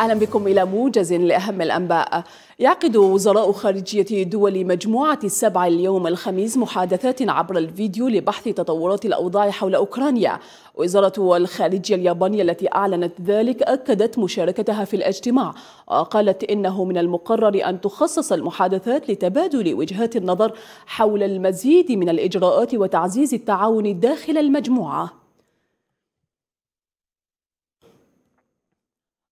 اهلا بكم الى موجز لاهم الانباء يعقد وزراء خارجيه دول مجموعه السبع اليوم الخميس محادثات عبر الفيديو لبحث تطورات الاوضاع حول اوكرانيا وزاره الخارجيه اليابانيه التي اعلنت ذلك اكدت مشاركتها في الاجتماع وقالت انه من المقرر ان تخصص المحادثات لتبادل وجهات النظر حول المزيد من الاجراءات وتعزيز التعاون داخل المجموعه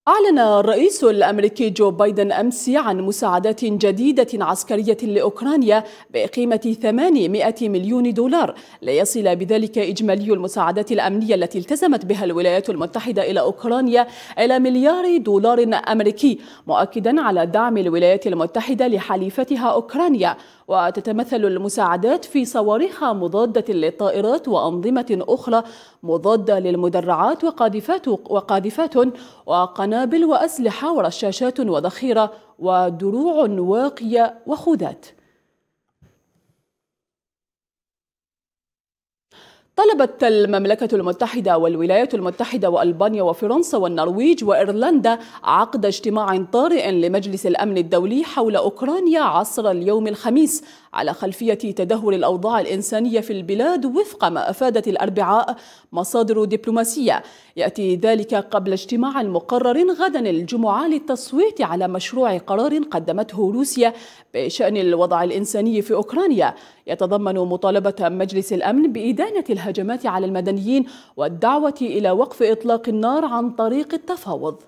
أعلن الرئيس الأمريكي جو بايدن أمس عن مساعدات جديدة عسكرية لأوكرانيا بقيمة 800 مليون دولار ليصل بذلك إجمالي المساعدات الأمنية التي التزمت بها الولايات المتحدة إلى أوكرانيا إلى مليار دولار أمريكي مؤكدا على دعم الولايات المتحدة لحليفتها أوكرانيا وتتمثل المساعدات في صواريخ مضادة للطائرات وأنظمة أخرى مضادة للمدرعات وقاذفات وقاذفات وقنابل وأسلحة ورشاشات وذخيرة ودروع واقية وخوذات طلبت المملكة المتحدة والولايات المتحدة وألبانيا وفرنسا والنرويج وإيرلندا عقد اجتماع طارئ لمجلس الأمن الدولي حول أوكرانيا عصر اليوم الخميس على خلفية تدهور الأوضاع الإنسانية في البلاد وفق ما أفادت الأربعاء مصادر دبلوماسية يأتي ذلك قبل اجتماع مقرر غدا الجمعة للتصويت على مشروع قرار قدمته روسيا بشأن الوضع الإنساني في أوكرانيا يتضمن مطالبة مجلس الأمن بإدانة الهجمات على المدنيين والدعوة إلى وقف إطلاق النار عن طريق التفاوض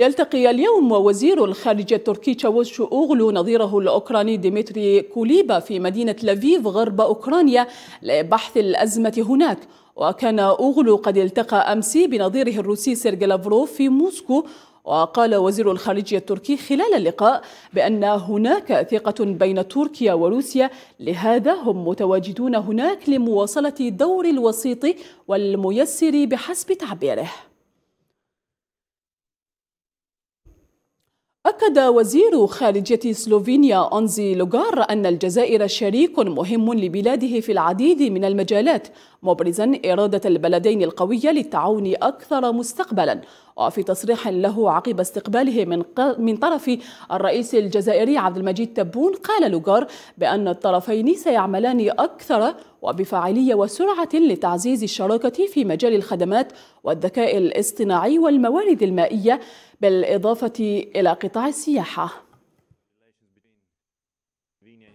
يلتقي اليوم وزير الخارجية التركي تشاوش أوغلو نظيره الأوكراني ديمتري كوليبا في مدينة لافيف غرب أوكرانيا لبحث الأزمة هناك وكان أوغلو قد التقى أمس بنظيره الروسي سيرجي لافروف في موسكو وقال وزير الخارجية التركي خلال اللقاء بأن هناك ثقة بين تركيا وروسيا لهذا هم متواجدون هناك لمواصلة دور الوسيط والميسر بحسب تعبيره أكد وزير خارجية سلوفينيا أنزي لوغار أن الجزائر شريك مهم لبلاده في العديد من المجالات مبرزا إرادة البلدين القوية للتعاون أكثر مستقبلا وفي تصريح له عقب استقباله من من طرف الرئيس الجزائري عبد المجيد تبون قال لوغار بأن الطرفين سيعملان أكثر وبفاعلية وسرعة لتعزيز الشراكة في مجال الخدمات والذكاء الاصطناعي والموارد المائية بالإضافة إلى قطاع السياحة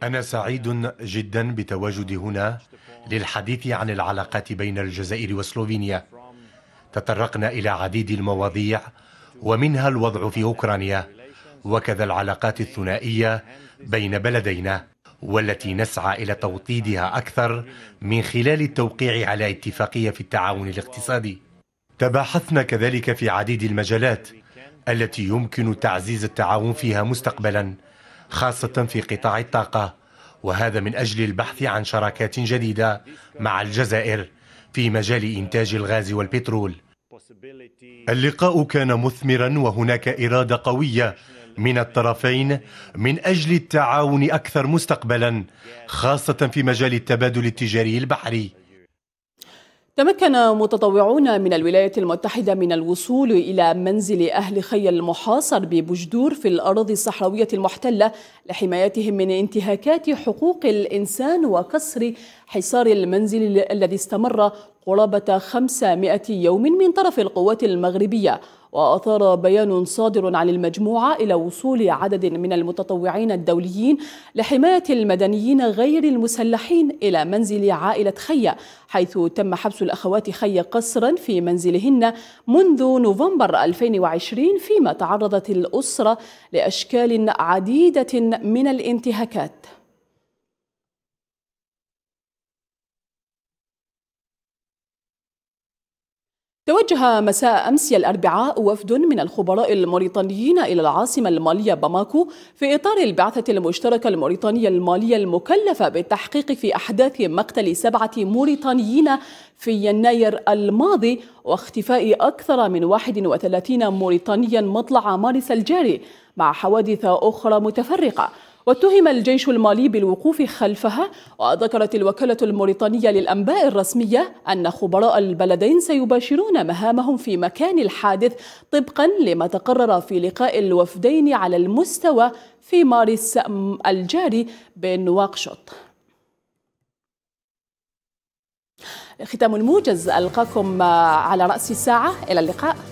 أنا سعيد جدا بتواجدي هنا للحديث عن العلاقات بين الجزائر وسلوفينيا تطرقنا إلى عديد المواضيع ومنها الوضع في أوكرانيا وكذا العلاقات الثنائية بين بلدينا والتي نسعى إلى توطيدها أكثر من خلال التوقيع على اتفاقية في التعاون الاقتصادي تباحثنا كذلك في عديد المجالات التي يمكن تعزيز التعاون فيها مستقبلا خاصة في قطاع الطاقة وهذا من أجل البحث عن شراكات جديدة مع الجزائر في مجال إنتاج الغاز والبترول اللقاء كان مثمرا وهناك إرادة قوية من الطرفين من أجل التعاون أكثر مستقبلا خاصة في مجال التبادل التجاري البحري تمكن متطوعون من الولايات المتحدة من الوصول إلى منزل أهل خي المحاصر ببجدور في الأراضي الصحراوية المحتلة لحمايتهم من انتهاكات حقوق الإنسان وكسر حصار المنزل الذي استمر قرابة 500 يوم من طرف القوات المغربية وأثار بيان صادر عن المجموعة إلى وصول عدد من المتطوعين الدوليين لحماية المدنيين غير المسلحين إلى منزل عائلة خية حيث تم حبس الأخوات خية قسرا في منزلهن منذ نوفمبر 2020 فيما تعرضت الأسرة لأشكال عديدة من الانتهاكات توجه مساء أمس الأربعاء وفد من الخبراء الموريتانيين إلى العاصمة المالية باماكو في إطار البعثة المشتركة الموريتانية المالية المكلفة بالتحقيق في أحداث مقتل سبعة موريتانيين في يناير الماضي واختفاء أكثر من 31 موريتانيا مطلع مارس الجاري مع حوادث أخرى متفرقة واتهم الجيش المالي بالوقوف خلفها وذكرت الوكالة الموريتانية للأنباء الرسمية أن خبراء البلدين سيباشرون مهامهم في مكان الحادث طبقا لما تقرر في لقاء الوفدين على المستوى في مارس الجاري بنواكشوط ختام الموجز ألقاكم على رأس الساعة إلى اللقاء